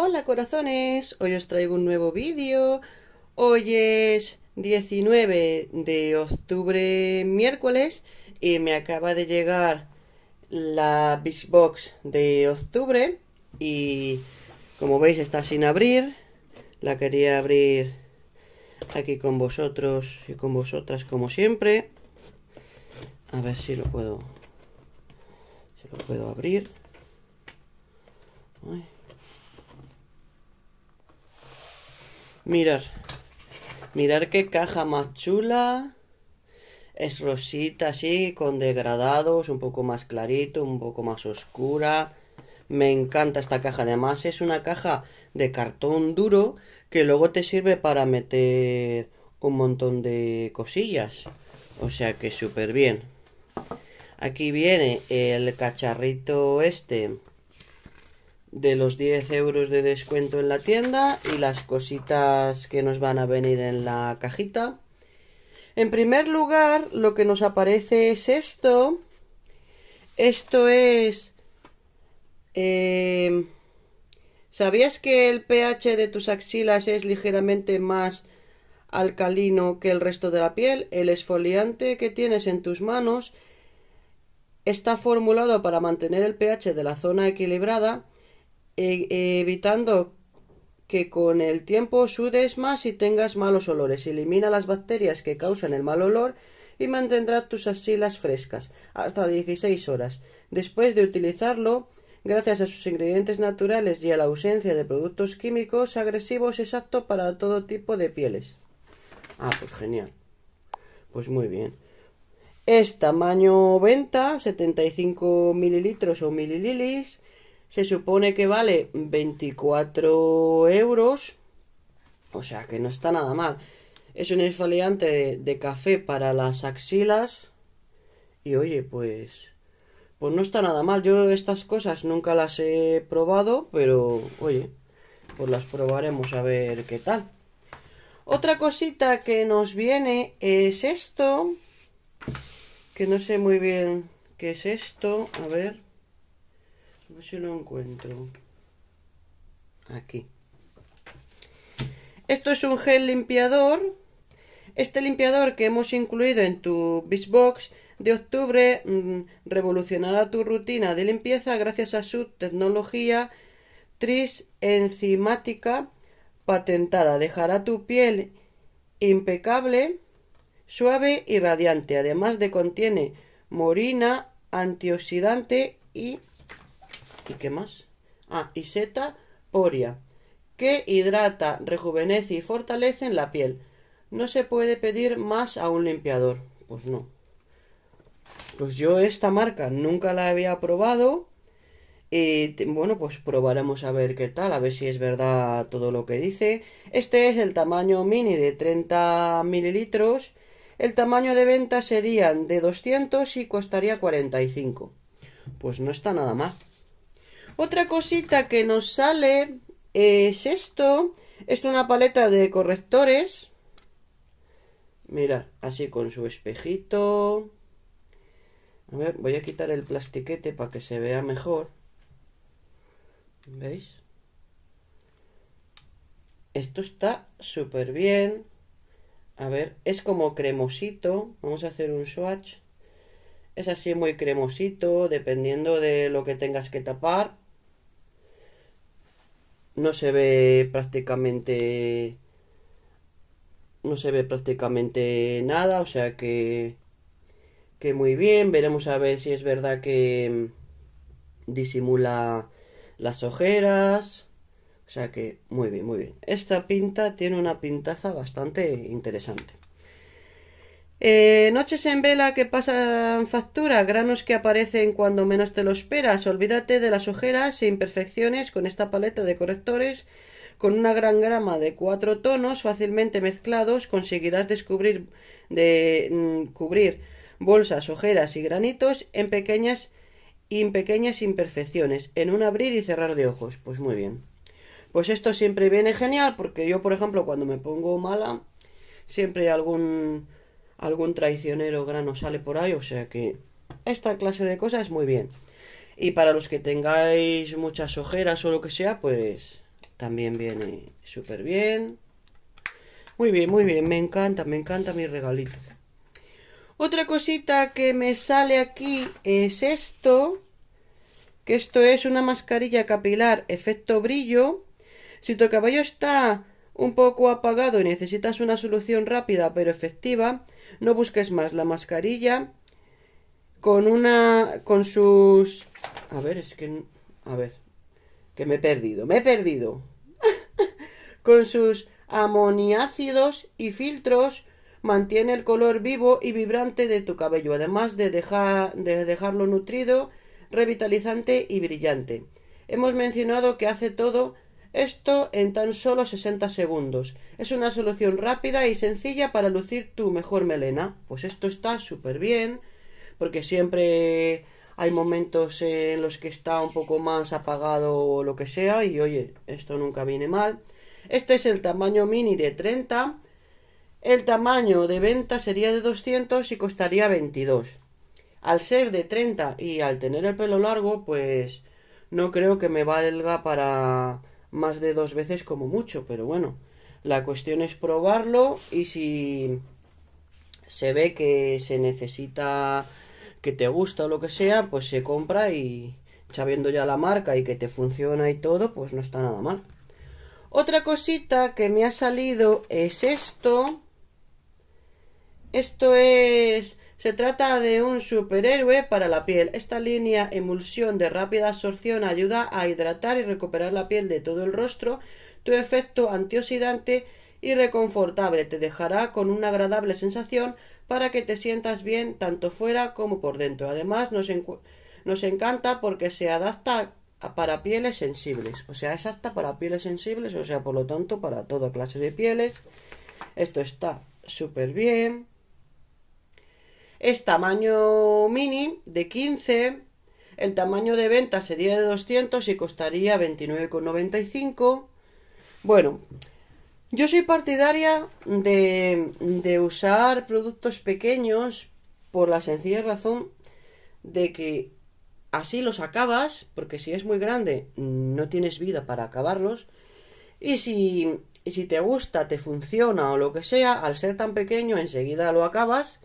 Hola corazones, hoy os traigo un nuevo vídeo. Hoy es 19 de octubre, miércoles, y me acaba de llegar la Big Box de octubre. Y como veis está sin abrir, la quería abrir aquí con vosotros y con vosotras como siempre. A ver si lo puedo, si lo puedo abrir. Mirar. Mirar qué caja más chula. Es rosita así, con degradados, un poco más clarito, un poco más oscura. Me encanta esta caja. Además es una caja de cartón duro que luego te sirve para meter un montón de cosillas. O sea que súper bien. Aquí viene el cacharrito este de los 10 euros de descuento en la tienda y las cositas que nos van a venir en la cajita. En primer lugar, lo que nos aparece es esto. Esto es... Eh, ¿Sabías que el pH de tus axilas es ligeramente más alcalino que el resto de la piel? El esfoliante que tienes en tus manos está formulado para mantener el pH de la zona equilibrada e-, evitando que con el tiempo sudes más y tengas malos olores. Elimina las bacterias que causan el mal olor y mantendrá tus axilas frescas hasta 16 horas. Después de utilizarlo, gracias a sus ingredientes naturales y a la ausencia de productos químicos agresivos, es apto para todo tipo de pieles. Ah, pues genial. Pues muy bien. Es tamaño venta, 75 mililitros o milililis se supone que vale 24 euros. O sea que no está nada mal. Es un exfoliante de, café para las axilas. Y oye, pues. Pues no está nada mal. Yo estas cosas nunca las he probado, pero oye, pues las probaremos a ver qué tal. Otra cosita que nos viene es esto. Que no sé muy bien qué es esto. A ver si lo encuentro. Aquí. Esto es un gel limpiador. Este limpiador que hemos incluido en tu Beachbox de octubre mm, revolucionará tu rutina de limpieza gracias a su tecnología tris enzimática patentada. Dejará tu piel impecable, suave y radiante. Además de contiene morina, antioxidante y ¿Y qué más? Ah, y seta poria, que hidrata, rejuvenece y fortalece en la piel. No se puede pedir más a un limpiador. Pues no. Pues yo esta marca nunca la había probado. Y bueno, pues probaremos a ver qué tal, a ver si es verdad todo lo que dice. Este es el tamaño mini de 30 mililitros. El tamaño de venta serían de 200 y costaría 45. Pues no está nada más. Otra cosita que nos sale es esto. Es una paleta de correctores. Mirad, así con su espejito. A ver, voy a quitar el plastiquete para que se vea mejor. ¿Veis? Esto está súper bien. A ver, es como cremosito. Vamos a hacer un swatch. Es así muy cremosito, dependiendo de lo que tengas que tapar no se ve prácticamente no se ve prácticamente nada o sea que que muy bien veremos a ver si es verdad que mm, disimula las ojeras o sea que muy bien muy bien esta pinta tiene una pintaza bastante interesante eh, noches en vela que pasan factura, granos que aparecen cuando menos te lo esperas. Olvídate de las ojeras e imperfecciones con esta paleta de correctores. Con una gran grama de cuatro tonos fácilmente mezclados conseguirás descubrir de mm, cubrir bolsas, ojeras y granitos en pequeñas en pequeñas imperfecciones, en un abrir y cerrar de ojos. Pues muy bien. Pues esto siempre viene genial porque yo, por ejemplo, cuando me pongo mala, siempre hay algún algún traicionero grano sale por ahí, o sea que esta clase de cosas es muy bien. Y para los que tengáis muchas ojeras o lo que sea, pues también viene súper bien. Muy bien, muy bien, me encanta, me encanta mi regalito. Otra cosita que me sale aquí es esto, que esto es una mascarilla capilar efecto brillo. Si tu cabello está un poco apagado y necesitas una solución rápida pero efectiva, no busques más la mascarilla con una... con sus... A ver, es que... A ver, que me he perdido, me he perdido. con sus amoniácidos y filtros mantiene el color vivo y vibrante de tu cabello, además de, dejar, de dejarlo nutrido, revitalizante y brillante. Hemos mencionado que hace todo esto en tan solo 60 segundos. Es una solución rápida y sencilla para lucir tu mejor melena. Pues esto está súper bien, porque siempre hay momentos en los que está un poco más apagado o lo que sea, y oye, esto nunca viene mal. Este es el tamaño mini de 30. El tamaño de venta sería de 200 y costaría 22. Al ser de 30 y al tener el pelo largo, pues no creo que me valga para más de dos veces como mucho, pero bueno, la cuestión es probarlo y si se ve que se necesita que te gusta o lo que sea, pues se compra y sabiendo ya la marca y que te funciona y todo, pues no está nada mal. Otra cosita que me ha salido es esto. Esto es se trata de un superhéroe para la piel. Esta línea emulsión de rápida absorción ayuda a hidratar y recuperar la piel de todo el rostro. Tu efecto antioxidante y reconfortable te dejará con una agradable sensación para que te sientas bien tanto fuera como por dentro. Además, nos, encanta porque se adapta para pieles sensibles. O sea, es apta para pieles sensibles, o sea, por lo tanto, para toda clase de pieles. Esto está súper bien es tamaño mini de 15, el tamaño de venta sería de 200 y costaría 29,95. Bueno, yo soy partidaria de, de usar productos pequeños por la sencilla razón de que así los acabas, porque si es muy grande no tienes vida para acabarlos. Y si, si te gusta, te funciona o lo que sea, al ser tan pequeño enseguida lo acabas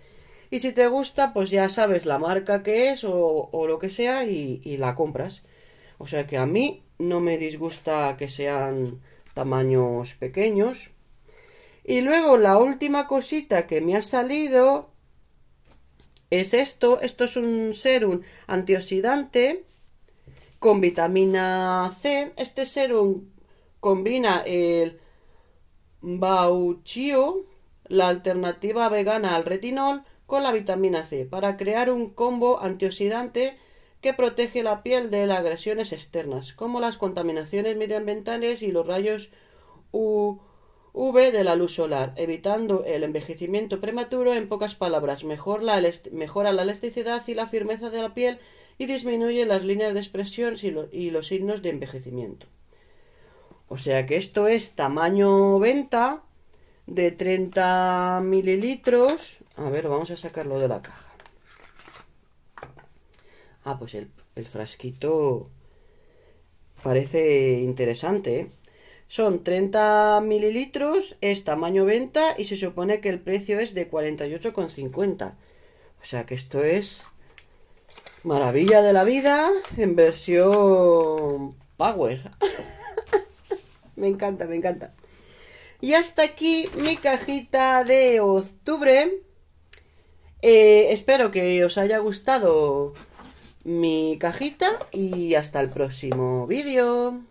y si te gusta, pues ya sabes la marca que es o, lo que sea y, y, la compras. O sea que a mí no me disgusta que sean tamaños pequeños. Y luego la última cosita que me ha salido es esto. Esto es un serum antioxidante con vitamina C. Este serum combina el bauchio, la alternativa vegana al retinol, con la vitamina C para crear un combo antioxidante que protege la piel de las agresiones externas, como las contaminaciones medioambientales y los rayos UV de la luz solar, evitando el envejecimiento prematuro. En pocas palabras, mejora la elasticidad y la firmeza de la piel y disminuye las líneas de expresión y, los signos de envejecimiento. O sea que esto es tamaño venta de 30 mililitros a ver, vamos a sacarlo de la caja. Ah, pues el, frasquito parece interesante. ¿eh? Son 30 mililitros, es tamaño venta y se supone que el precio es de 48,50. O sea que esto es maravilla de la vida en versión power. me encanta, me encanta. Y hasta aquí mi cajita de octubre. Eh, espero que os haya gustado mi cajita y hasta el próximo vídeo.